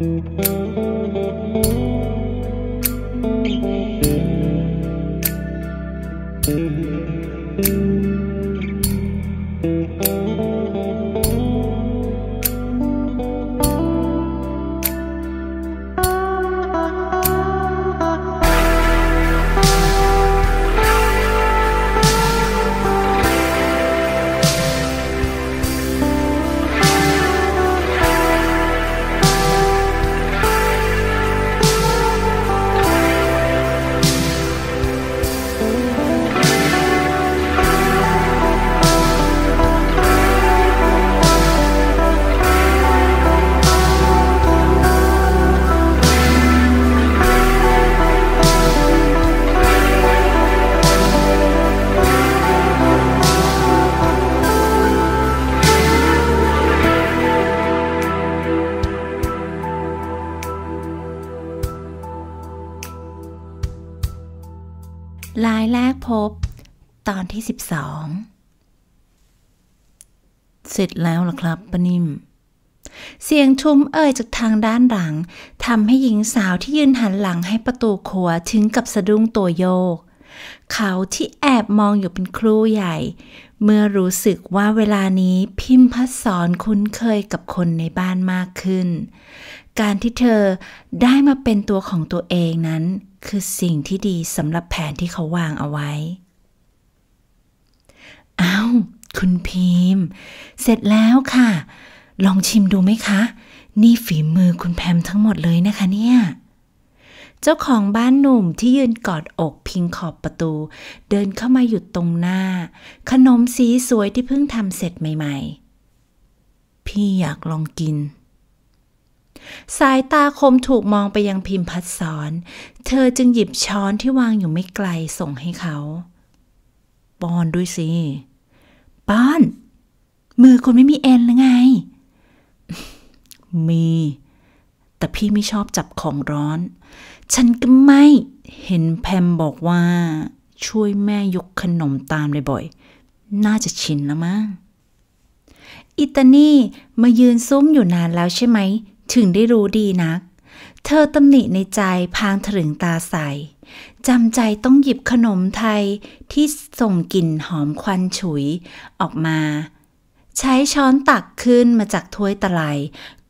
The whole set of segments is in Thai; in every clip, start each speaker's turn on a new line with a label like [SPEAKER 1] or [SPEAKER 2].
[SPEAKER 1] you ที่สิบสองเสร็จแล้วล่ะครับ ปนิม เสียงทุ้มเอ่ยจากทางด้านหลังทำให้หญิงสาวที่ยืนหันหลังให้ประตูขัว ถึงกับสะดุ้งตัวโยก เขาที่แอบมองอยู่เป็นครูใหญ่ เมื่อรู้สึกว่าเวลานี้พิมพ์พัสอนคุ้นเคยกับคนในบ้านมากขึ้น การที่เธอได้มาเป็นตัวของตัวเองนั้น คือสิ่งที่ดีสำหรับแผนที่เขาวางเอาไว้อ้าว คุณพิมพ์ เสร็จแล้วค่ะ ลองชิมดูไหมคะ นี่ฝีมือคุณแพมทั้งหมดเลยนะคะเนี่ย เจ้าของบ้านหนุ่มที่ยืนกอดอกพิงขอบประตู เดินเข้ามาหยุดตรงหน้า ขนมสีสวยที่เพิ่งทำเสร็จใหม่ ๆ พี่อยากลองกิน สายตาคมถูกมองไปยังพิมพ์พัดสอน เธอจึงหยิบช้อนที่วางอยู่ไม่ไกลส่งให้เขาปอนด้วยสิป้อนมือคุณไม่มีเอ็นหรือไง มี แต่พี่ไม่ชอบจับของร้อน ฉันก็ไม่เห็นแพมบอกว่า ช่วยแม่ยกขนมตามบ่อยๆน่าจะชินแล้วมั้งอิตานี่มายืนซุ้มอยู่นานแล้วใช่ไหม ถึงได้รู้ดีนัก เธอตำหนิในใจพางถลึงตาใสจำใจต้องหยิบขนมไทยที่ส่งกลิ่นหอมควันฉุยออกมา ใช้ช้อนตักขึ้นมาจากถ้วยตะไล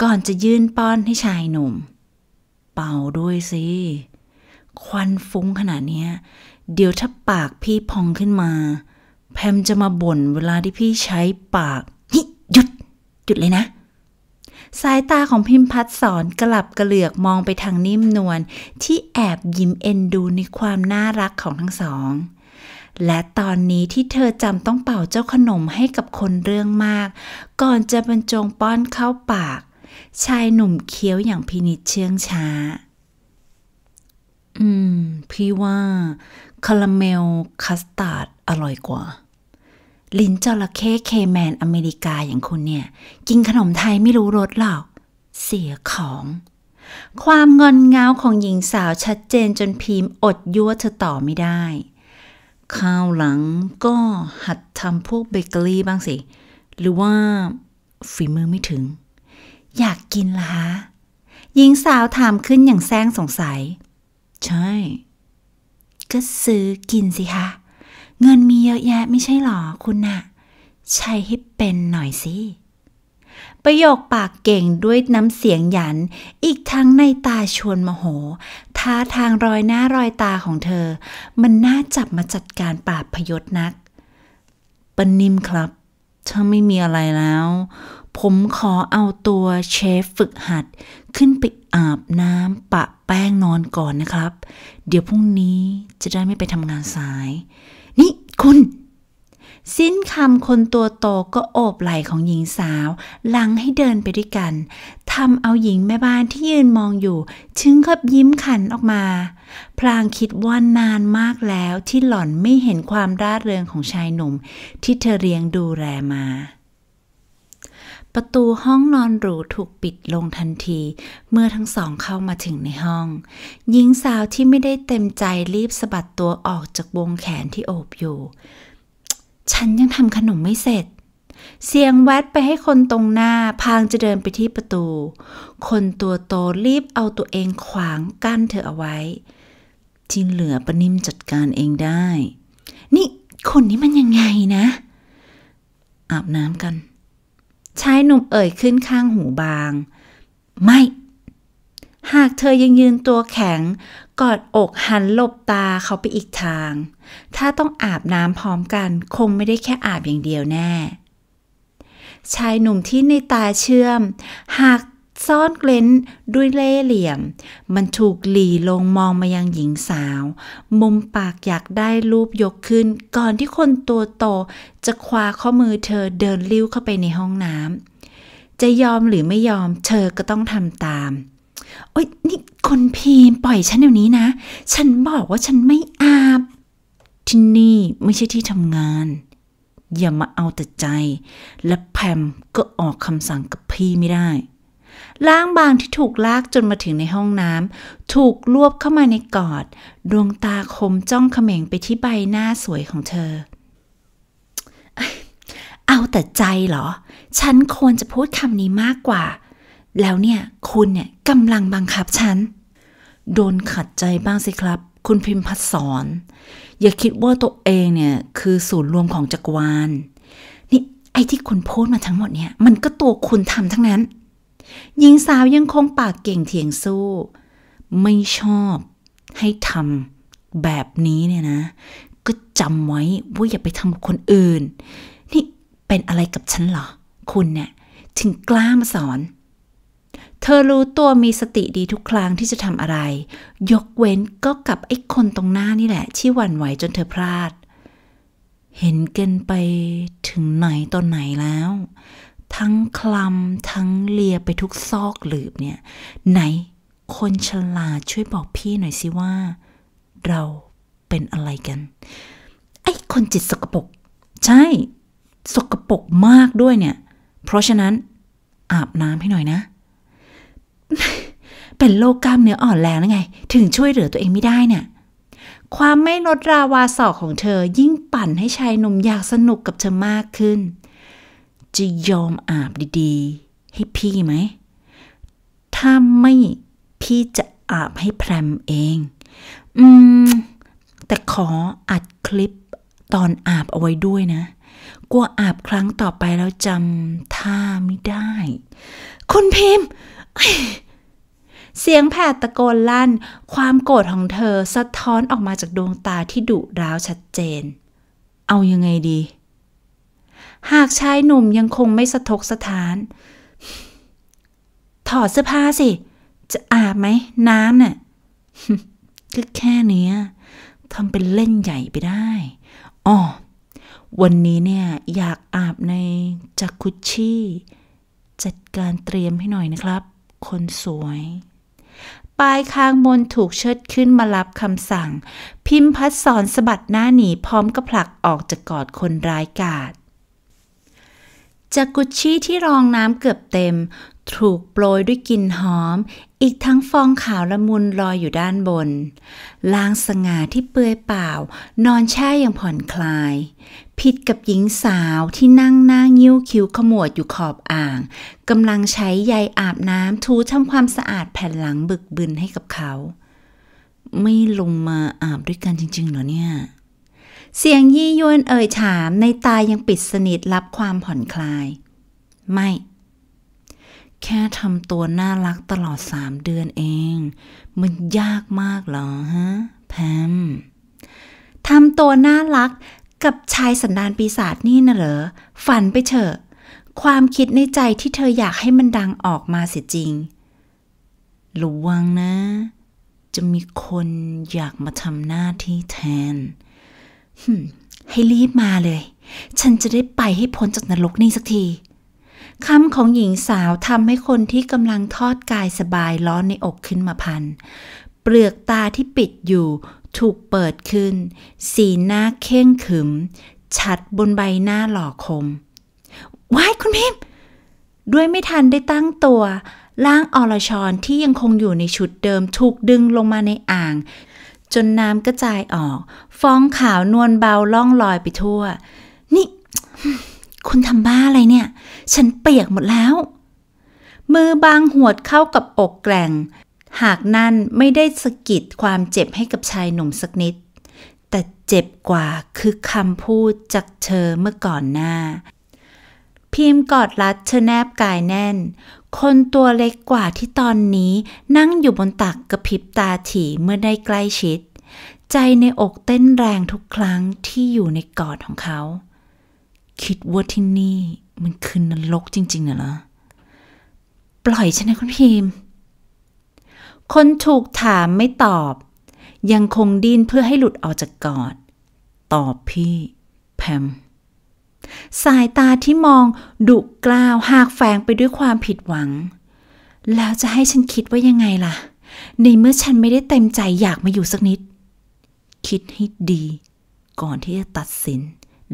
[SPEAKER 1] ก่อนจะยื่นป้อนให้ชายหนุ่ม เป่าด้วยสิควันฟุ้งขนาดนี้เดี๋ยวถ้าปากพี่พองขึ้นมา แพมจะมาบ่นเวลาที่พี่ใช้ปากนี่หยุด หยุดเลยนะสายตาของพิมพัฒสอนกลับกระเหลือกมองไปทางนิ่มนวลที่แอบยิ้มเอ็นดูในความน่ารักของทั้งสอง และตอนนี้ที่เธอจำต้องเป่าเจ้าขนมให้กับคนเรื่องมาก ก่อนจะบรรจงป้อนเข้าปาก ชายหนุ่มเคี้ยวอย่างพินิจเชื่องช้า อืม พี่ว่า คาราเมลคัสตาร์ดอร่อยกว่าลิ้นจระเข้เคแมนอเมริกาอย่างคุณเนี่ย กินขนมไทยไม่รู้รสหรอก เสียของ ความงอนเงาของหญิงสาวชัดเจนจนพิมพ์อดยั่วเธอต่อไม่ได้ ข้าวหลังก็หัดทำพวกเบเกอรี่บ้างสิ หรือว่าฝีมือไม่ถึง อยากกินละฮะหญิงสาวถามขึ้นอย่างแซงสงสัย ใช่ ก็ซื้อกินสิคะเงินมีเยอะแยะไม่ใช่หรอคุณนะ่ะ ใช้ให้เป็นหน่อยสิ ประโยคปากเก่งด้วยน้ำเสียงหยัน อีกทั้งในตาชวนมโห ท้าทางรอยหน้ารอยตาของเธอ มันน่าจับมาจัดการปราบพยศนักปนนิมครับ ถ้าไม่มีอะไรแล้ว ผมขอเอาตัวเชฟฝึกหัด ขึ้นไปอาบน้ำปะแป้งนอนก่อนนะครับ เดี๋ยวพรุ่งนี้จะได้ไม่ไปทำงานสายนี่คุณสิ้นคำคนตัวโตก็โอบไหล่ของหญิงสาวลังให้เดินไปด้วยกันทำเอาหญิงแม่บ้านที่ยืนมองอยู่ ชึ้งกับยิ้มขันออกมาพลางคิดว่านานมากแล้วที่หล่อนไม่เห็นความร่าเริงของชายหนุ่มที่เธอเลี้ยงดูแลมาประตูห้องนอนหรูถูกปิดลงทันที เมื่อทั้งสองเข้ามาถึงในห้องหญิงสาวที่ไม่ได้เต็มใจรีบสะบัดตัวออกจากวงแขนที่โอบอยู่ ฉันยังทำขนมไม่เสร็จ เสียงแวดไปให้คนตรงหน้าพางจะเดินไปที่ประตู คนตัวโตรีบเอาตัวเองขวางกั้นเธอเอาไว้ที่เหลือปนิมจัดการเองได้ นี่คนนี้มันยังไงนะ อาบน้ำกันชายหนุ่มเอ่ยขึ้นข้างหูบาง ไม่ หากเธอยังยืนตัวแข็ง กอดอกหันหลบตาเขาไปอีกทาง ถ้าต้องอาบน้ำพร้อมกัน คงไม่ได้แค่อาบอย่างเดียวแน่ชายหนุ่มที่ในตาเชื่อมหากซ่อนเกล้นด้วยเล่เหลี่ยม มันถูกหลีลงมองมายังหญิงสาว มุมปากอยากได้รูปยกขึ้น ก่อนที่คนตัวโต จะคว้าข้อมือเธอเดินลิ้วเข้าไปในห้องน้ำ จะยอมหรือไม่ยอมเธอก็ต้องทำตาม โอ๊ยนี่คนพีมปล่อยฉันเดี๋ยวนี้นะ ฉันบอกว่าฉันไม่อาบ ที่นี่ไม่ใช่ที่ทำงาน อย่ามาเอาแต่ใจ และแพมก็ออกคำสั่งกับพี่ไม่ได้ร่างบางที่ถูกลากจนมาถึงในห้องน้ำถูกรวบเข้ามาในกอด ดวงตาคมจ้องเขม่งไปที่ใบหน้าสวยของเธอ เอาแต่ใจเหรอ ฉันควรจะพูดคำนี้มากกว่า แล้วเนี่ยคุณเนี่ยกำลังบังคับฉันโดนขัดใจบ้างสิครับคุณพิมพ์พัสอน อย่าคิดว่าตัวเองเนี่ยคือศูนย์รวมของจักรวาลนี่ ไอ้ที่คุณพูดมาทั้งหมดเนี่ยมันก็ตัวคุณทำทั้งนั้นหญิงสาวยังคงปากเก่งเถียงสู้ ไม่ชอบให้ทำแบบนี้เนี่ยนะ ก็จำไว้ว่าอย่าไปทำกับคนอื่น นี่เป็นอะไรกับฉันเหรอคุณเนี่ย ถึงกล้ามาสอน เธอรู้ตัวมีสติดีทุกครั้งที่จะทำอะไร ยกเว้นก็กับไอ้คนตรงหน้านี่แหละ ที่หวั่นไหวจนเธอพลาด เห็นกันไปถึงไหนตอนไหนแล้วทั้งคลำทั้งเลียไปทุกซอกหลืบเนี่ย ไหนคนฉลาดช่วยบอกพี่หน่อยสิว่า เราเป็นอะไรกัน ไอ้คนจิตสกปรกใช่ สกปรกมากด้วยเนี่ย เพราะฉะนั้นอาบน้ำให้หน่อยนะ เป็นโรคกล้ามเนื้ออ่อนแรงแล้วไง ถึงช่วยเหลือตัวเองไม่ได้เนี่ย ความไม่ลดราวาสอของเธอ ยิ่งปั่นให้ชายหนุ่มอยากสนุกกับเธอมากขึ้นจะยอมอาบดีๆ ให้พี่ไหม ถ้าไม่พี่จะอาบให้แพรมเอง อืม แต่ขออัดคลิปตอนอาบเอาไว้ด้วยนะ กลัวอาบครั้งต่อไปแล้วจำท่าไม่ได้ คุณพิมพ์ เสียงแผดตะโกนลั่น ความโกรธของเธอสะท้อนออกมาจากดวงตาที่ดุร้าวชัดเจน เอายังไงดีหากชายหนุ่มยังคงไม่สะทกสะท้าน ถอดเสื้อผ้าสิ จะอาบไหมน้ำเนี่ะก็แค่เนี้ยทำเป็นเล่นใหญ่ไปได้ อ๋อ วันนี้เนี่ย อยากอาบในจักคุชี่ จัดการเตรียมให้หน่อยนะครับ คนสวย ปลายคางมนถูกเชิดขึ้นมารับคำสั่ง พิมพ์พัดสอนสะบัดหน้าหนีพร้อมกับผลักออกจากกอดคนร้ายกาดจากกุชชี่ที่รองน้ำเกือบเต็ม ถูกโปรยด้วยกลิ่นหอม อีกทั้งฟองขาวละมุนลอยอยู่ด้านบนลางสง่าที่เปื่อยเปล่า นอนแช่อย่างผ่อนคลาย ผิดกับหญิงสาวที่นั่งหน้างิ้วคิ้วขมวดอยู่ขอบอ่าง กำลังใช้ใยอาบน้ำทูทำความสะอาดแผ่นหลังบึกบึนให้กับเขา ไม่ลงมาอาบด้วยกันจริงๆหรอเนี่ยเสียงยี่ยวนเอ่ยถามในตายังปิดสนิทรับความผ่อนคลาย ไม่ แค่ทำตัวน่ารักตลอดสามเดือนเอง มันยากมากหรอฮะ แพมทำตัวน่ารักกับชายสันดานปีศาจนี่นะเหรอ ฝันไปเถอะ ความคิดในใจที่เธออยากให้มันดังออกมาเสียจริงระวังนะ จะมีคนอยากมาทำหน้าที่แทนให้รีบมาเลย ฉันจะได้ไปให้พ้นจากนรกนี่สักที คำของหญิงสาวทำให้คนที่กำลังทอดกายสบายร้อนในอกขึ้นมาพัน เปลือกตาที่ปิดอยู่ ถูกเปิดขึ้น สีหน้าเข่งขึมชัดบนใบหน้าหล่อคมว้ายคุณพิมพ์ด้วยไม่ทันได้ตั้งตัว ร่างอรชรที่ยังคงอยู่ในชุดเดิมถูกดึงลงมาในอ่างจนน้ำกระจายออกฟองขาวนวลเบาล่องลอยไปทั่ว นี่ คุณทำบ้าอะไรเนี่ย ฉันเปียกหมดแล้ว มือบางหวดเข้ากับอกแกล่ง หากนั่นไม่ได้สะกิดความเจ็บให้กับชายหนุ่มสักนิด แต่เจ็บกว่าคือคำพูดจากเธอเมื่อก่อนหน้า พิมพ์กอดรัดเธอแนบกายแน่นคนตัวเล็กกว่าที่ตอนนี้นั่งอยู่บนตักกระพริบตาถี่เมื่อได้ใกล้ชิด ใจในอกเต้นแรงทุกครั้งที่อยู่ในกอดของเขา คิดว่าที่นี่มันคืนนรกจริง ๆเหรอปล่อยฉันนะคุณพิมคนถูกถามไม่ตอบ ยังคงดิ้นเพื่อให้หลุดออกจากกอด ตอบพี่แพมสายตาที่มอง ดุกล้าวหากแฝงไปด้วยความผิดหวัง แล้วจะให้ฉันคิดว่ายังไงล่ะ ในเมื่อฉันไม่ได้เต็มใจอยากมาอยู่สักนิด คิดให้ดีก่อนที่จะตัดสิน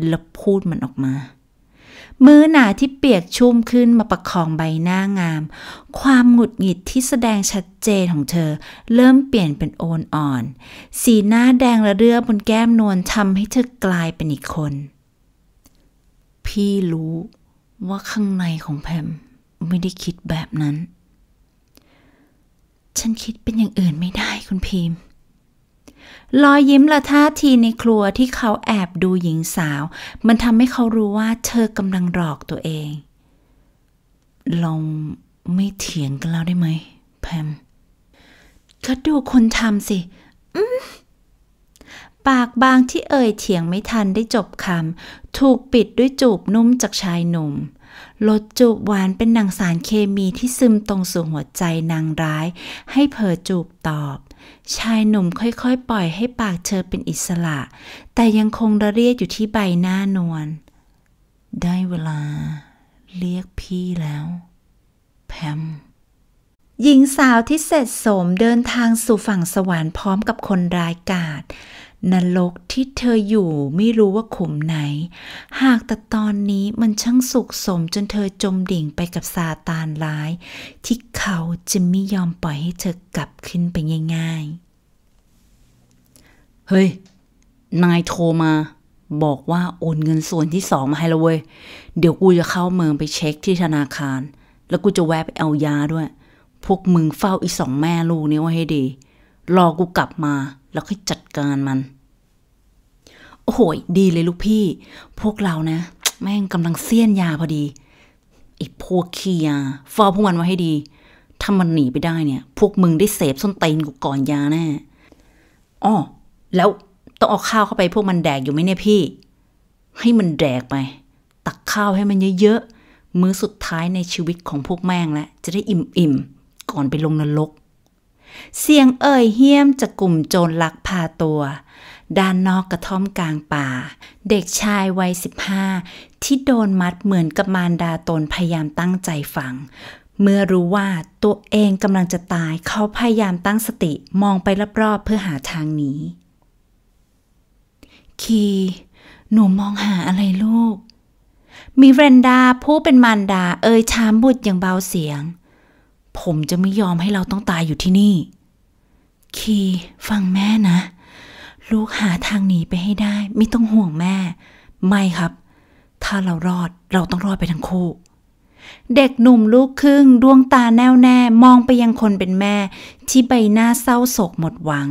[SPEAKER 1] แล้วพูดมันออกมา มือหนาที่เปียกชุ่มขึ้นมาประคองใบหน้างาม ความหงุดหงิดที่แสดงชัดเจนของเธอ เริ่มเปลี่ยนเป็นโอนอ่อน สีหน้าแดงระเรื่อบนแก้มนวลทำให้เธอกลายเป็นอีกคนพี่รู้ว่าข้างในของแพมไม่ได้คิดแบบนั้น ฉันคิดเป็นอย่างอื่นไม่ได้คุณพิมพ์รอยยิ้มละท่าทีในครัวที่เขาแอบดูหญิงสาว มันทำให้เขารู้ว่าเธอกำลังหลอกตัวเองลองไม่เถียงกันแล้วได้ไหมแพมก็ดูคนทำสิ อืมปากบางที่เอ่ยเถียงไม่ทันได้จบคำถูกปิดด้วยจูบนุ่มจากชายหนุ่ม ลดจูบหวานเป็นหนังสารเคมีที่ซึมตรงสู่หัวใจนางร้ายให้เผอจูบตอบ ชายหนุ่มค่อย ๆ ปล่อยให้ปากเธอเป็นอิสระ แต่ยังคงระเรียดอยู่ที่ใบหน้านวลได้เวลา เรียกพี่แล้ว แพมหญิงสาวที่เสร็จสมเดินทางสู่ฝั่งสวรรค์พร้อมกับคนรายกาศนรกที่เธออยู่ไม่รู้ว่าขุมไหน หากแต่ตอนนี้มันช่างสุขสมจนเธอจมดิ่งไปกับซาตานร้าย ที่เขาจะไม่ยอมปล่อยให้เธอกลับขึ้นไป ง่ายๆเฮ้ย นายโทรมาบอกว่าโอนเงินส่วนที่สองมาให้แล้วเว้ย เดี๋ยวกูจะเข้าเมืองไปเช็ค ที่ธนาคาร แล้วกูจะแวะไปเอายาด้วย พวกมึงเฝ้าอีสองแม่ลูกนี้ไว้ให้ดี รอกูกลับมาแล้วค่อยจัดการมัน โอ้โห ดีเลยลูกพี่ พวกเรานะ แม่งกำลังเสี้ยนยาพอดีไอ้พวกขี้ยาฟอพวกมันไว้ให้ดีถ้ามันหนีไปได้เนี่ย พวกมึงได้เสพส้นเตนกูก่อนยาแน่อ้อแล้วต้องเอาข้าวเข้าไปพวกมันแดกอยู่ไหมเนี่ยพี่ให้มันแดกไป ตักข้าวให้มันเยอะๆมื้อสุดท้ายในชีวิตของพวกแม่งแล้วจะได้อิ่มๆก่อนไปลงนรกเสียงเอ่ยเฮี้ยมจากกลุ่มโจรลักพาตัว ด้านนอกกระท่อมกลางป่า เด็กชายวัยสิบห้าที่โดนมัดเหมือนกับมารดาตนพยายามตั้งใจฟัง เมื่อรู้ว่าตัวเองกำลังจะตายเขาพยายามตั้งสติมองไปรอบๆเพื่อหาทางหนีคี หนูมองหาอะไรลูกมิเรนดาผู้เป็นมารดาเอ่ยถามบุตรอย่างเบาเสียงผมจะไม่ยอมให้เราต้องตายอยู่ที่นี่ คี ฟังแม่นะ ลูกหาทางหนีไปให้ได้ ไม่ต้องห่วงแม่ ไม่ครับ ถ้าเรารอด เราต้องรอดไปทั้งคู่เด็กหนุ่มลูกครึ่ง ดวงตาแน่วแน่มองไปยังคนเป็นแม่ ที่ใบหน้าเศร้าโศกหมดหวัง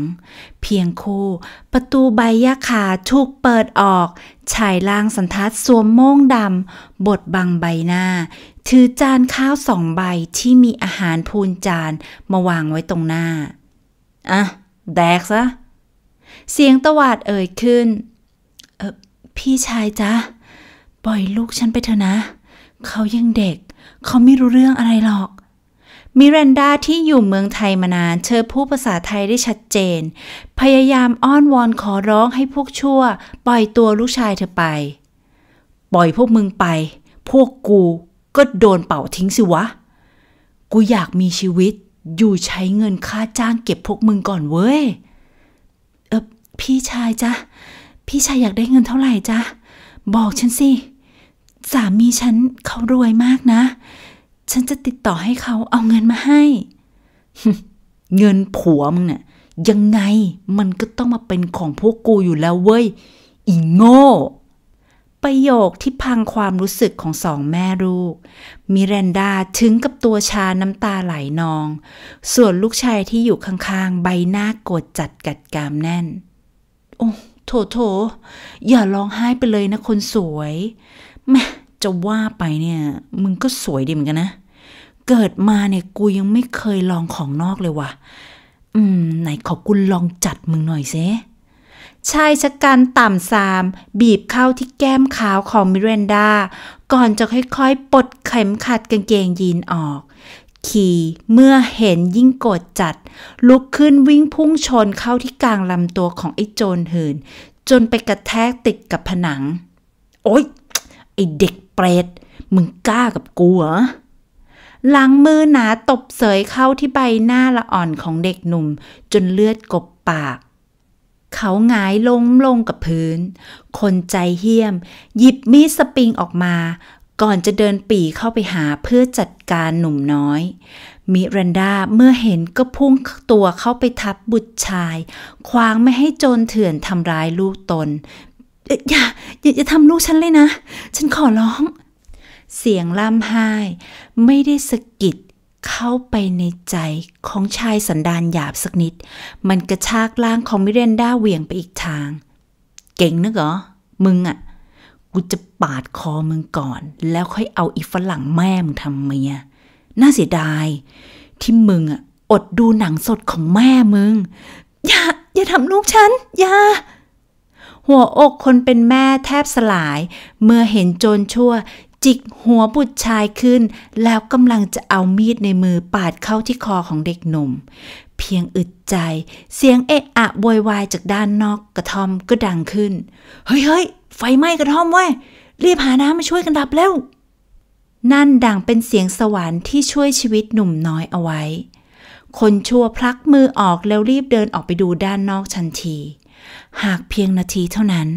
[SPEAKER 1] เพียงคู่ ประตูใบยาขาถูกเปิดออกชายล่างสันทัดสวมโม่งดำบดบังใบหน้า ถือจานข้าวสองใบที่มีอาหารพูนจานมาวางไว้ตรงหน้า อ่ะ แดกซะ เสียงตวาดเอ่ยขึ้น เออพี่ชายจ้ะปล่อยลูกฉันไปเถอะนะเขายังเด็ก เขาไม่รู้เรื่องอะไรหรอก มิเรนดาที่อยู่เมืองไทยมานานเธอพูดภาษาไทยได้ชัดเจน พยายามอ้อนวอนขอร้องให้พวกชั่ว ปล่อยตัวลูกชายเธอไป ปล่อยพวกมึงไป พวกกูก็โดนเป่าทิ้งสิวะ กูอยากมีชีวิต อยู่ใช้เงินค่าจ้างเก็บพวกมึงก่อนเว้ย เออพี่ชายจ้ะพี่ชายอยากได้เงินเท่าไหร่จ้ะบอกฉันสิสามีฉันเขารวยมากนะ ฉันจะติดต่อให้เขาเอาเงินมาให้ เงินผัวมึงเนะ่ยยังไงมันก็ต้องมาเป็นของพวกกูอยู่แล้วเว้ยอีโง่ ประโยคที่พังความรู้สึกของสองแม่ลูก มิเรนดาถึงกับตัวชาน้ำตาไหลนอง ส่วนลูกชายที่อยู่ข้างๆใบหน้าโกรธจัดกัดกามแน่น โอ้โถโถอย่าร้องไห้ไปเลยนะคนสวยแม่จะว่าไปเนี่ย มึงก็สวยดีเหมือนกันนะ เกิดมาเนี่ย กูยังไม่เคยลองของนอกเลยว่ะ อืม ไหนขอกูลองจัดมึงหน่อยเซชายชะกันต่ำซาม บีบเข้าที่แก้มขาวของมิเรนดา ก่อนจะค่อยๆปลดเข็มขัดกางเกงยีนออก ขีเมื่อเห็นยิ่งโกรธจัด ลุกขึ้นวิ่งพุ่งชนเข้าที่กลางลำตัวของไอ้โจรหืนจนไปกระแทกติดกับผนัง โอ๊ยไอเด็กเปรตมึงกล้ากับกูเหรอหลังมือหนาตบเสยเข้าที่ใบหน้าละอ่อนของเด็กหนุ่มจนเลือดกบปาก เขาหงายล้มลงกับพื้น คนใจเหี้ยม หยิบมีดสปริงออกมา ก่อนจะเดินปีเข้าไปหาเพื่อจัดการหนุ่มน้อย มิรันดาเมื่อเห็นก็พุ่งตัวเข้าไปทับบุตรชายคว้างไม่ให้โจรเถื่อนทำร้ายลูกตนอย่าอย่า อย่าทำลูกฉันเลยนะฉันขอร้อง เสียงล่ำไห้ไม่ได้สะกิดเข้าไปในใจของชายสันดานหยาบสักนิด มันกระชากล่างของมิเรนด้าเหวี่ยงไปอีกทาง เก่งนึกเหรอมึงอะ่ะกูจะปาดคอมึงก่อน แล้วค่อยเอาอีฝรั่งแม่มึงทำเมียน่าเสียดาย ที่มึงอะ่ะอดดูหนังสดของแม่มึงอย่าอย่าทำลูกฉันอย่าหัวอกคนเป็นแม่แทบสลาย เมื่อเห็นโจรชั่วจิกหัวบุตรชายขึ้น แล้วกำลังจะเอามีดในมือปาดเข้าที่คอของเด็กหนุ่ม เพียงอึดใจ เสียงเอะอะโวยวายจากด้านนอกกระท่อมก็ดังขึ้น เฮ้ยเฮ้ยไฟไหม้กระท่อมเว้ยรีบหาน้ำมาช่วยกันดับแล้ว นั่นดังเป็นเสียงสวรรค์ที่ช่วยชีวิตหนุ่มน้อยเอาไว้ คนชั่วพลักมือออกแล้วรีบเดินออกไปดูด้านนอกชันทีหากเพียงนาทีเท่านั้น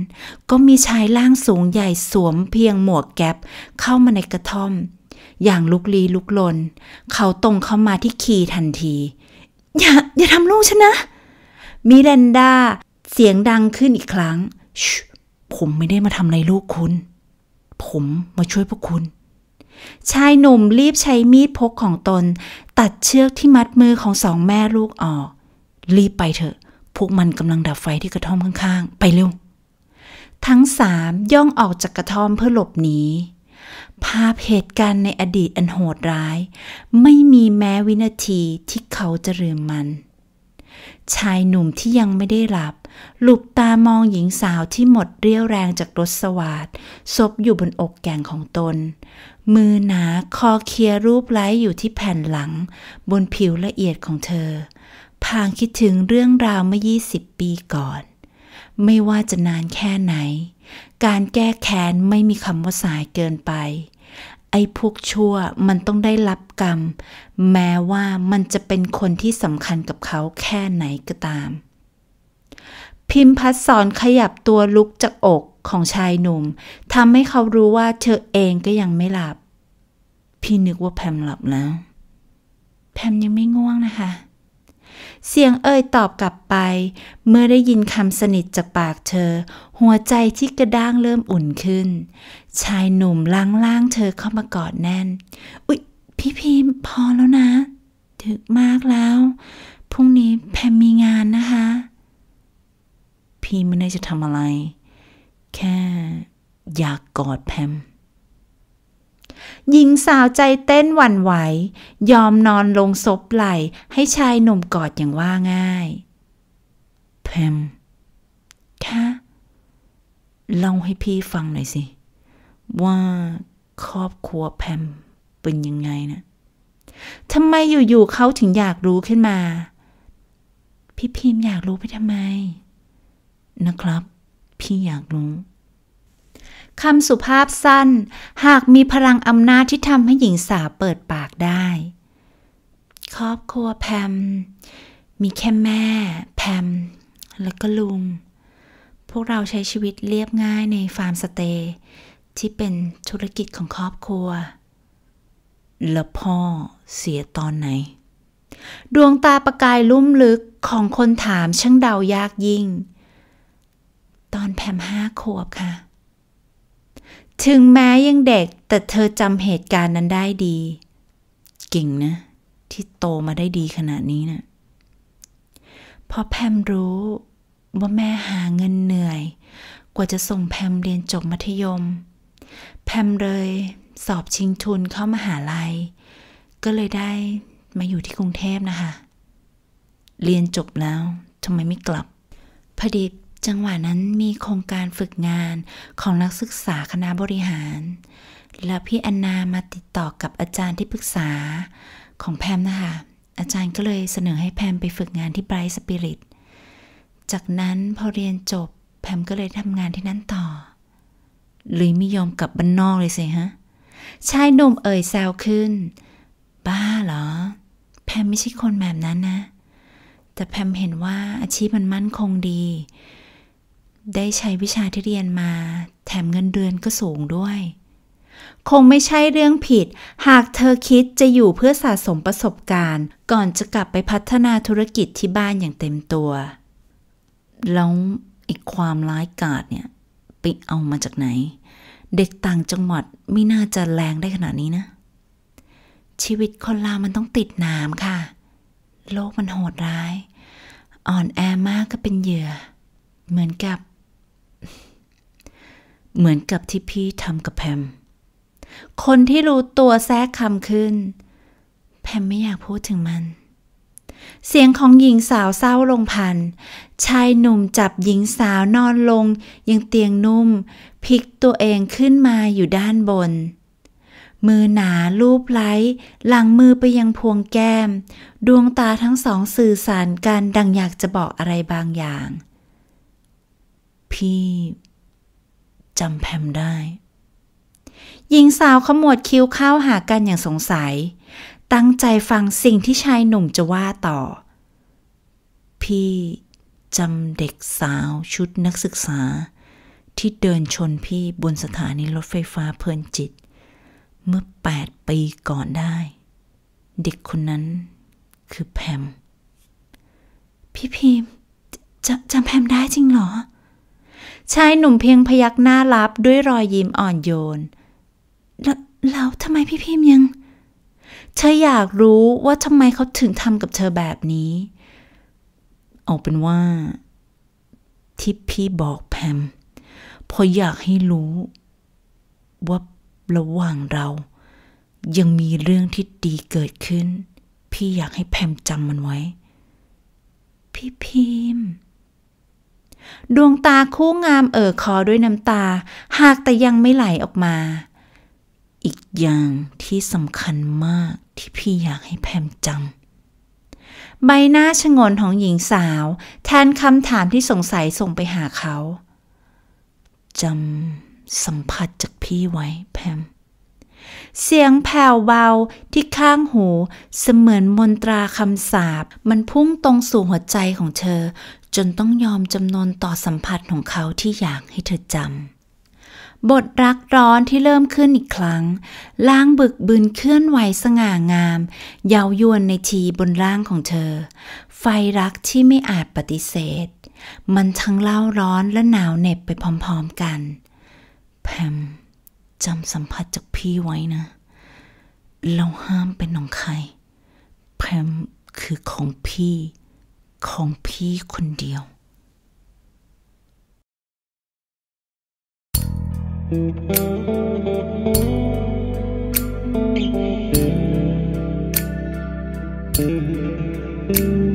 [SPEAKER 1] ก็มีชายร่างสูงใหญ่สวมเพียงหมวกแก๊ปเข้ามาในกระท่อม อย่างลุกลี้ลุกลน เขาตรงเข้ามาที่คีทันที อย่าอย่าทำลูกฉันนะมิเรนดาเสียงดังขึ้นอีกครั้ง ผมไม่ได้มาทำอะไรลูกคุณ ผมมาช่วยพวกคุณ ชายหนุ่มรีบใช้มีดพกของตน ตัดเชือกที่มัดมือของสองแม่ลูกออก รีบไปเถอะพวกมันกำลังดับไฟที่กระท่อมข้าง ๆ ไปเร็ว ทั้งสามย่องออกจากกระท่อมเพื่อหลบหนี ภาพเหตุการณ์ในอดีตอันโหดร้าย ไม่มีแม้วินาทีที่เขาจะลืมมัน ชายหนุ่มที่ยังไม่ได้หลับ หลุบตามองหญิงสาวที่หมดเรี่ยวแรงจากรถสวาดซบอยู่บนอกแก่งของตน มือหนาคอเคลียรูปไล้อยู่ที่แผ่นหลัง บนผิวละเอียดของเธอพางคิดถึงเรื่องราวเมื่อ 20 ปีก่อน ไม่ว่าจะนานแค่ไหน การแก้แค้นไม่มีคำว่าสายเกินไป ไอ้พวกชั่วมันต้องได้รับกรรม แม้ว่ามันจะเป็นคนที่สำคัญกับเขาแค่ไหนก็ตาม พิมพัสสอนขยับตัวลุกจากอกของชายหนุ่มทำให้เขารู้ว่าเธอเองก็ยังไม่หลับ พี่นึกว่าแพมหลับแล้วแพมยังไม่ง่วงนะคะเสียงเอ่ยตอบกลับไป เมื่อได้ยินคำสนิทจากปากเธอ หัวใจที่กระด้างเริ่มอุ่นขึ้น ชายหนุ่มล้างล่างเธอเข้ามากอดแน่น อุ๊ยพี่พิมพอแล้วนะ ถึกมากแล้ว พรุ่งนี้แพมมีงานนะคะพี่ไม่ได้จะทำอะไร แค่อยากกอดแพมหญิงสาวใจเต้นหวั่นไหว ยอมนอนลงซบไหล ให้ชายหนุ่มกอดอย่างว่าง่าย แพมคะ เล่าให้พี่ฟังหน่อยสิ ว่าครอบครัวแพมเป็นยังไงนะทำไมอยู่ๆเขาถึงอยากรู้ขึ้นมา พี่พิมอยากรู้ไปทำไม นะครับ พี่อยากรู้คำสุภาพสั้น หากมีพลังอำนาจที่ทำให้หญิงสาวเปิดปากได้ ครอบครัวแพม มีแค่แม่ แพม แล้วก็ลุง พวกเราใช้ชีวิตเรียบง่ายในฟาร์มสเตย์ที่เป็นธุรกิจของครอบครัว แล้วพ่อเสียตอนไหน ดวงตาประกายลุ่มลึกของคนถามช่างเดายากยิ่ง ตอนแพมห้าขวบค่ะถึงแม้ยังเด็กแต่เธอจำเหตุการณ์นั้นได้ดีเก่งนะ ที่โตมาได้ดีขนาดนี้นะพอแพมรู้ว่าแม่หาเงินเหนื่อยกว่าจะส่งแพมเรียนจบมัธยม แพมเลยสอบชิงทุนเข้ามาหาลัย ก็เลยได้มาอยู่ที่กรุงเทพนะคะ เรียนจบแล้วทำไมไม่กลับพอดีจังหวะนั้นมีโครงการฝึกงานของนักศึกษาคณะบริหาร แล้วพี่อนนามาติดต่อกับอาจารย์ที่ปรึกษา ของแพมนะคะ อาจารย์ก็เลยเสนอให้แพมไปฝึกงานที่ไบรท์สปิริต จากนั้นพอเรียนจบแพมก็เลยทำงานที่นั่นต่อ หรือไม่ยอมกลับบ้านนอกเลยสิฮะ ชายหนุ่มเอ่ยแซวขึ้น บ้าเหรอ แพมไม่ใช่คนแบบนั้นนะ แต่แพมเห็นว่าอาชีพมันมั่นคงดีได้ใช้วิชาที่เรียนมา แถมเงินเดือนก็สูงด้วย คงไม่ใช่เรื่องผิด หากเธอคิดจะอยู่เพื่อสะสมประสบการณ์ ก่อนจะกลับไปพัฒนาธุรกิจที่บ้านอย่างเต็มตัว แล้วไอ้ความร้ายกาจเนี่ยไปเอามาจากไหน เด็กต่างจังหวัดไม่น่าจะแรงได้ขนาดนี้นะ ชีวิตคนเรามันต้องติดน้ำค่ะ โลกมันโหดร้าย อ่อนแอมากก็เป็นเหยื่อ เหมือนกับเหมือนกับที่พี่ทำกับแพม คนที่รู้ตัวแทรกคำขึ้น แพมไม่อยากพูดถึงมัน เสียงของหญิงสาวเศร้าลงพัน ชายหนุ่มจับหญิงสาวนอนลงยังเตียงนุ่ม พลิกตัวเองขึ้นมาอยู่ด้านบน มือหนาลูบไล้ หลังมือไปยังพวงแก้ม ดวงตาทั้งสองสื่อสารกัน ดังอยากจะบอกอะไรบางอย่าง พี่จำแพมได้ หญิงสาวขมวดคิ้วเข้าหากันอย่างสงสัย ตั้งใจฟังสิ่งที่ชายหนุ่มจะว่าต่อ พี่จำเด็กสาวชุดนักศึกษา ที่เดินชนพี่บนสถานีรถไฟฟ้าเพลินจิต เมื่อแปดปีก่อนได้ เด็กคนนั้นคือแพมพี่พิมจจำแพมได้จริงเหรอชายหนุ่มเพียงพยักหน้ารับด้วยรอยยิ้มอ่อนโยน แล้วทำไมพี่พิมยังเธออยากรู้ว่าทำไมเขาถึงทำกับเธอแบบนี้เอาเป็นว่าที่พี่บอกแพมพออยากให้รู้ ว่าระหว่างเรา ยังมีเรื่องที่ดีเกิดขึ้น พี่อยากให้แพมจำมันไว้พี่พิมพ์ดวงตาคู่งามเอ่อคอด้วยน้ำตาหากแต่ยังไม่ไหลออกมา อีกอย่างที่สำคัญมากที่พี่อยากให้แพมจำใบหน้าชงนของหญิงสาว แทนคำถามที่สงสัยส่งไปหาเขาจำสัมผัสจากพี่ไว้แพม เสียงแผ่วเบาที่ข้างหูเสมือนมนตราคำสาบ มันพุ่งตรงสู่หัวใจของเธอจนต้องยอมจำนนต่อสัมผัสของเขาที่อยากให้เธอจำ บทรักร้อนที่เริ่มขึ้นอีกครั้งล้างบึกบืนเคลื่อนไหวสง่างาม เย้ายวนในทีบนร่างของเธอ ไฟรักที่ไม่อาจปฏิเสธ มันทั้งเล่าร้อนและหนาวเหน็บไปพร้อมๆกัน แพมจำสัมผัสจากพี่ไว้นะ เราห้ามเป็นของใคร แพมคือของพี่ของพี่คนเดียว Thank you.